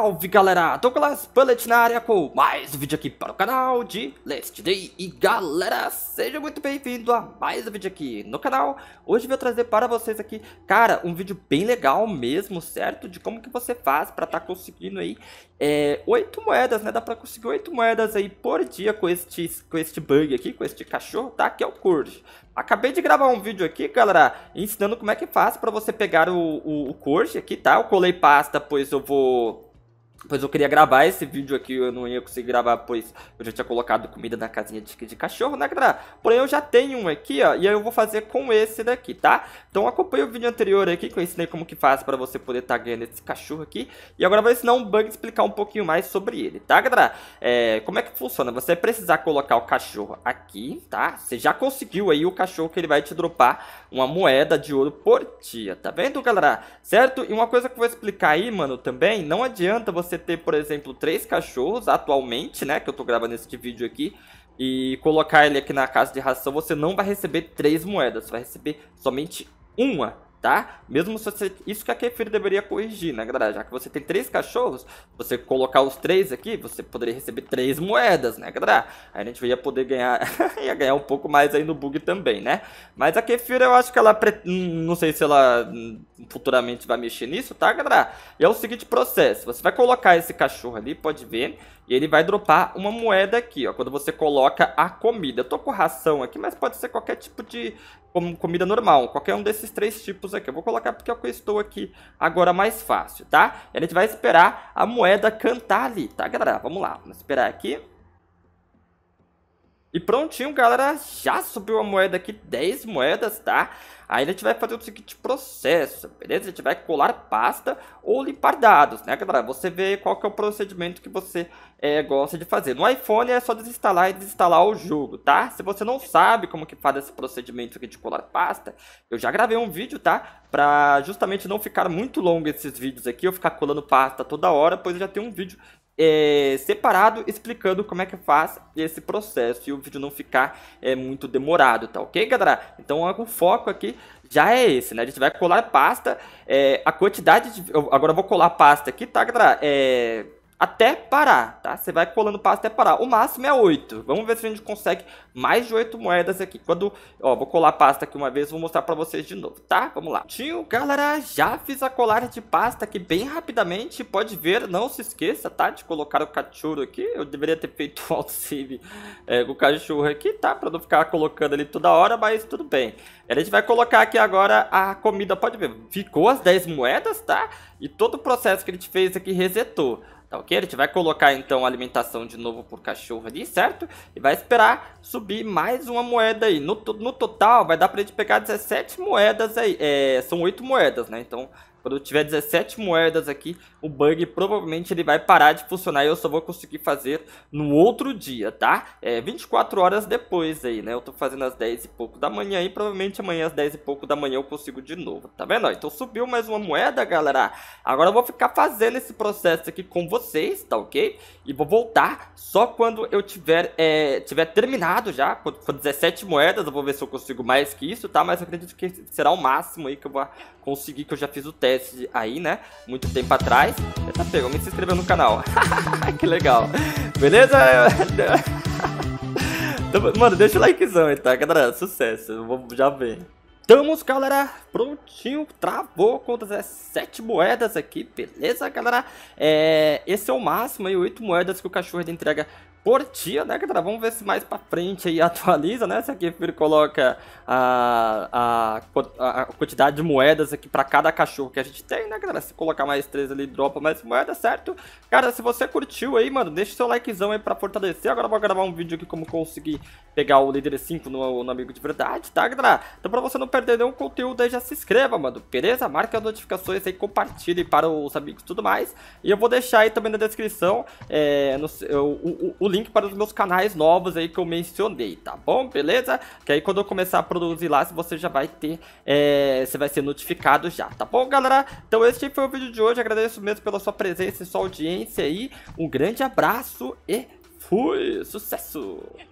Salve galera, Douglas Bullet na área com mais um vídeo aqui para o canal de Last Day E galera, seja muito bem-vindo a mais um vídeo aqui no canal Hoje eu vou trazer para vocês aqui, cara, um vídeo bem legal mesmo, certo? De como que você faz para estar tá conseguindo aí é, 8 moedas, né? Dá para conseguir 8 moedas aí por dia com este, com este bug aqui, com este cachorro, tá? Que é o Courage Acabei de gravar um vídeo aqui, galera, ensinando como é que faz para você pegar o, o, o aqui, tá? Eu colei pasta, pois eu vou Pois eu queria gravar esse vídeo aqui, eu não ia conseguir gravar, pois eu já tinha colocado comida na casinha de, de cachorro, né, galera? Porém, eu já tenho um aqui, ó, e aí eu vou fazer com esse daqui, tá? Então acompanha o vídeo anterior aqui, que eu ensinei como que faz pra você poder estar tá ganhando esse cachorro aqui. E agora eu vou ensinar um bug e explicar um pouquinho mais sobre ele, tá, galera? É, como é que funciona? Você vai precisar colocar o cachorro aqui, tá? Você já conseguiu aí o cachorro que ele vai te dropar uma moeda de ouro por dia, tá vendo, galera? Certo? E uma coisa que eu vou explicar aí, mano, também, não adianta você você ter, por exemplo, três cachorros atualmente, né? Que eu tô gravando esse vídeo aqui. E colocar ele aqui na casa de ração, você não vai receber três moedas. Você vai receber somente uma tá? Mesmo se você... Isso que a Kefir deveria corrigir, né, galera? Já que você tem três cachorros, você colocar os três aqui, você poderia receber três moedas, né, galera? Aí a gente ia poder ganhar... ia ganhar um pouco mais aí no bug também, né? Mas a Kefir, eu acho que ela... Pre... Hum, não sei se ela hum, futuramente vai mexer nisso, tá, galera? E é o seguinte processo. Você vai colocar esse cachorro ali, pode ver, e ele vai dropar uma moeda aqui, ó. Quando você coloca a comida. Eu tô com ração aqui, mas pode ser qualquer tipo de comida normal. Qualquer um desses três tipos aqui. Eu vou colocar porque é eu estou aqui agora mais fácil, tá? E a gente vai esperar a moeda cantar ali, tá, galera? Vamos lá, vamos esperar aqui. E prontinho, galera, já subiu a moeda aqui, 10 moedas, tá? Aí a gente vai fazer o seguinte processo, beleza? A gente vai colar pasta ou limpar dados, né, galera? Você vê qual que é o procedimento que você é, gosta de fazer. No iPhone é só desinstalar e desinstalar o jogo, tá? Se você não sabe como que faz esse procedimento aqui de colar pasta, eu já gravei um vídeo, tá? Pra justamente não ficar muito longo esses vídeos aqui, eu ficar colando pasta toda hora, pois eu já tenho um vídeo é, separado explicando como é que faz esse processo e o vídeo não ficar é, muito demorado, tá ok, galera? Então o foco aqui já é esse, né? A gente vai colar pasta, é, a quantidade de... Eu, agora eu vou colar pasta aqui, tá, galera? É até parar, tá? Você vai colando passo até parar. O máximo é 8. Vamos ver se a gente consegue mais de 8 moedas aqui. Quando, ó, vou colar pasta aqui uma vez, vou mostrar pra vocês de novo, tá? Vamos lá. Tio, galera, já fiz a colagem de pasta aqui bem rapidamente. Pode ver, não se esqueça, tá? De colocar o cachorro aqui. Eu deveria ter feito o auto-save é, com o cachorro aqui, tá? Pra não ficar colocando ali toda hora, mas tudo bem. A gente vai colocar aqui agora a comida, pode ver, ficou as 10 moedas, tá? E todo o processo que a gente fez aqui resetou. Tá ok? A gente vai colocar então a alimentação de novo por cachorro ali, certo? E vai esperar subir mais uma moeda aí. No, no total vai dar pra gente pegar 17 moedas aí. É, são 8 moedas, né? Então quando eu tiver 17 moedas aqui, o bug provavelmente ele vai parar de funcionar e eu só vou conseguir fazer no outro dia, tá? É 24 horas depois aí, né? Eu tô fazendo às 10 e pouco da manhã e provavelmente amanhã às 10 e pouco da manhã eu consigo de novo, tá vendo? Então subiu mais uma moeda, galera. Agora eu vou ficar fazendo esse processo aqui com vocês, tá ok? E vou voltar só quando eu tiver, é, tiver terminado já, com 17 moedas, eu vou ver se eu consigo mais que isso, tá? Mas acredito que será o máximo aí que eu vou conseguir, que eu já fiz o teste acontece aí, né? Muito tempo atrás. Eita, pegou, me se inscreveu no canal. que legal. Beleza? Mano, deixa o likezão, tá? Galera, sucesso. Eu vou já ver. Estamos, galera, prontinho, travou com 17 moedas aqui, beleza, galera? É, esse é o máximo aí, 8 moedas que o cachorro entrega por dia né, cara? Vamos ver se mais pra frente aí atualiza, né? Se aqui ele coloca a, a, a, quantidade de moedas aqui pra cada cachorro que a gente tem, né, cara? Se colocar mais três ali, dropa mais moeda, certo? Cara, se você curtiu aí, mano, deixa seu likezão aí pra fortalecer. Agora eu vou gravar um vídeo aqui como conseguir pegar o líder 5 no, no amigo de verdade, tá, galera? Então pra você não perder nenhum conteúdo aí, já se inscreva, mano, beleza? Marque as notificações aí, compartilhe para os amigos e tudo mais. E eu vou deixar aí também na descrição é, no, o, o link para os meus canais novos aí que eu mencionei, tá bom? Beleza? Que aí quando eu começar a produzir lá, você já vai ter, é, você vai ser notificado já, tá bom, galera? Então esse foi o vídeo de hoje, agradeço mesmo pela sua presença e sua audiência aí, um grande abraço e fui! Sucesso!